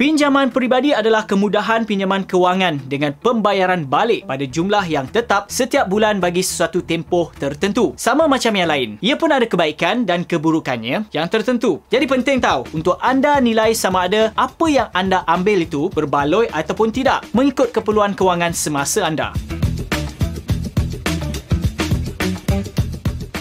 Pinjaman peribadi adalah kemudahan pinjaman kewangan dengan pembayaran balik pada jumlah yang tetap setiap bulan bagi sesuatu tempoh tertentu. Sama macam yang lain, ia pun ada kebaikan dan keburukannya yang tertentu. Jadi penting tahu untuk anda nilai sama ada apa yang anda ambil itu berbaloi ataupun tidak mengikut keperluan kewangan semasa anda.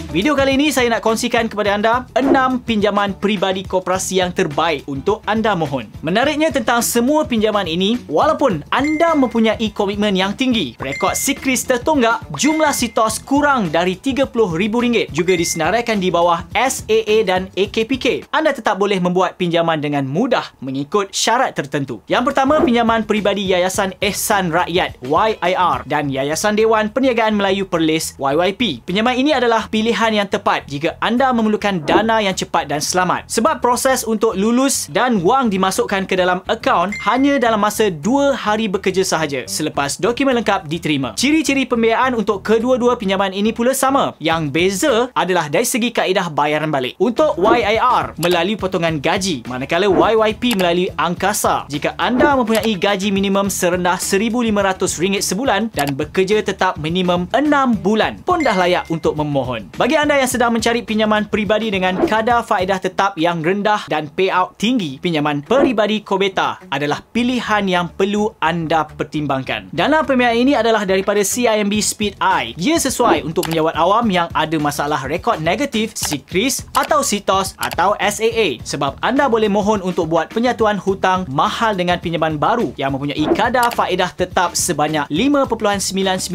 Video kali ini saya nak kongsikan kepada anda 6 pinjaman peribadi koperasi yang terbaik untuk anda mohon. Menariknya tentang semua pinjaman ini, walaupun anda mempunyai komitmen yang tinggi, rekod sikris tertunggak, jumlah sitos kurang dari RM30,000 juga disenaraikan di bawah SAA dan AKPK, anda tetap boleh membuat pinjaman dengan mudah mengikut syarat tertentu. Yang pertama, pinjaman peribadi Yayasan Ehsan Rakyat YIR dan Yayasan Dewan Perniagaan Melayu Perlis YYP. Pinjaman ini adalah pilihan pilihan yang tepat jika anda memerlukan dana yang cepat dan selamat. Sebab proses untuk lulus dan wang dimasukkan ke dalam akaun hanya dalam masa 2 hari bekerja sahaja selepas dokumen lengkap diterima. Ciri-ciri pembiayaan untuk kedua-dua pinjaman ini pula sama. Yang beza adalah dari segi kaedah bayaran balik. Untuk YIR melalui potongan gaji manakala YYP melalui angkasa. Jika anda mempunyai gaji minimum serendah RM1,500 sebulan dan bekerja tetap minimum 6 bulan pun dah layak untuk memohon. Bagi bagi anda yang sedang mencari pinjaman peribadi dengan kadar faedah tetap yang rendah dan payout tinggi, pinjaman peribadi Kobeta adalah pilihan yang perlu anda pertimbangkan. Dana pembiayaan ini adalah daripada CIMB Speed I. Ia sesuai untuk penjawat awam yang ada masalah rekod negatif Sikris atau Sitos atau SAA sebab anda boleh mohon untuk buat penyatuan hutang mahal dengan pinjaman baru yang mempunyai kadar faedah tetap sebanyak 5.99%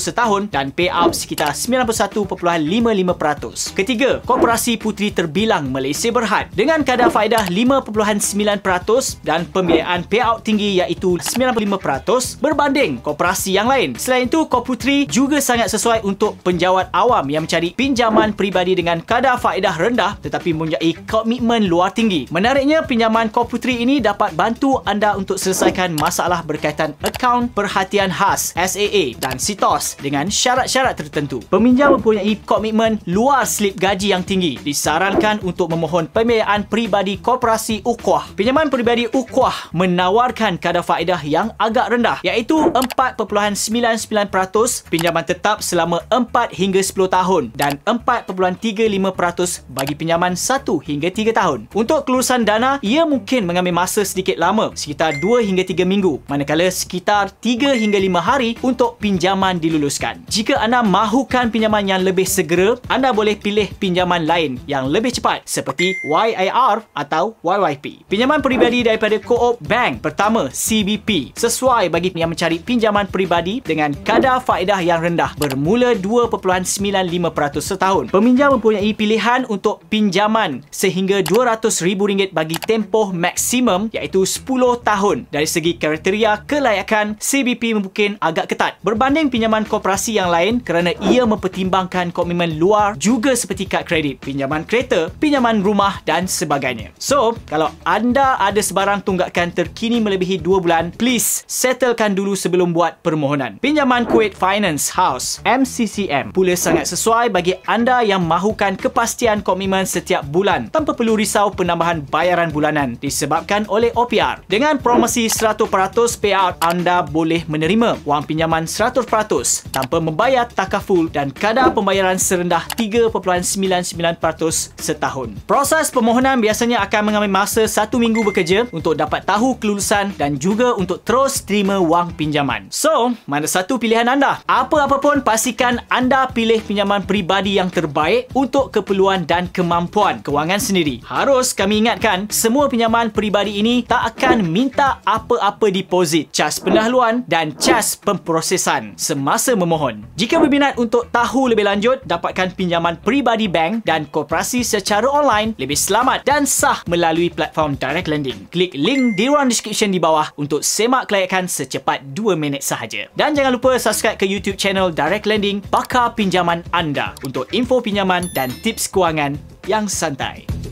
setahun dan payout sekitar 91.5% 5.5%. Ketiga, Koperasi Puteri Terbilang Malaysia Berhad dengan kadar faedah 5.9% dan pembiayaan payout tinggi iaitu 95% berbanding koperasi yang lain. Selain itu, Koputri juga sangat sesuai untuk penjawat awam yang mencari pinjaman peribadi dengan kadar faedah rendah tetapi mempunyai komitmen luar tinggi. Menariknya, pinjaman Koputri ini dapat bantu anda untuk selesaikan masalah berkaitan akaun perhatian khas SAA dan SITOS dengan syarat-syarat tertentu. Peminjam mempunyai komitmen komitmen luar slip gaji yang tinggi disarankan untuk memohon pembiayaan peribadi koperasi ukuah. Pinjaman peribadi ukuah menawarkan kadar faedah yang agak rendah iaitu 4.99% pinjaman tetap selama 4 hingga 10 tahun dan 4.35% bagi pinjaman 1 hingga 3 tahun. Untuk kelulusan dana, ia mungkin mengambil masa sedikit lama, sekitar 2 hingga 3 minggu, manakala sekitar 3 hingga 5 hari untuk pinjaman diluluskan. Jika anda mahukan pinjaman yang lebih segera anda boleh pilih pinjaman lain yang lebih cepat seperti YIR atau YYP. Pinjaman peribadi daripada Co-op Bank pertama CBP sesuai bagi yang mencari pinjaman peribadi dengan kadar faedah yang rendah bermula 2.95% setahun. Peminjam mempunyai pilihan untuk pinjaman sehingga RM200,000 bagi tempoh maksimum iaitu 10 tahun. Dari segi kriteria kelayakan, CBP mungkin agak ketat berbanding pinjaman korporasi yang lain kerana ia mempertimbangkan komitmen luar juga seperti kad kredit, pinjaman kereta, pinjaman rumah dan sebagainya. So, kalau anda ada sebarang tunggakan terkini melebihi 2 bulan, please settlekan dulu sebelum buat permohonan. Pinjaman Kuwait Finance House, MCCM, pula sangat sesuai bagi anda yang mahukan kepastian komitmen setiap bulan tanpa perlu risau penambahan bayaran bulanan disebabkan oleh OPR. Dengan promosi 100% payout, anda boleh menerima wang pinjaman 100% tanpa membayar takaful dan kadar pembayaran 100% serendah 3.99% setahun. Proses permohonan biasanya akan mengambil masa satu minggu bekerja untuk dapat tahu kelulusan dan juga untuk terus terima wang pinjaman. So, mana satu pilihan anda? Apa-apa pun, pastikan anda pilih pinjaman peribadi yang terbaik untuk keperluan dan kemampuan kewangan sendiri. Harus kami ingatkan, semua pinjaman peribadi ini tak akan minta apa-apa deposit, cas pendahuluan dan cas pemprosesan semasa memohon. Jika berminat untuk tahu lebih lanjut, dapat mendapatkan pinjaman peribadi bank dan koperasi secara online lebih selamat dan sah melalui platform direct lending. Klik link di ruang description di bawah untuk semak kelayakan secepat 2 minit sahaja. Dan jangan lupa subscribe ke YouTube channel Direct Lending Pakar Pinjaman Anda untuk info pinjaman dan tips kewangan yang santai.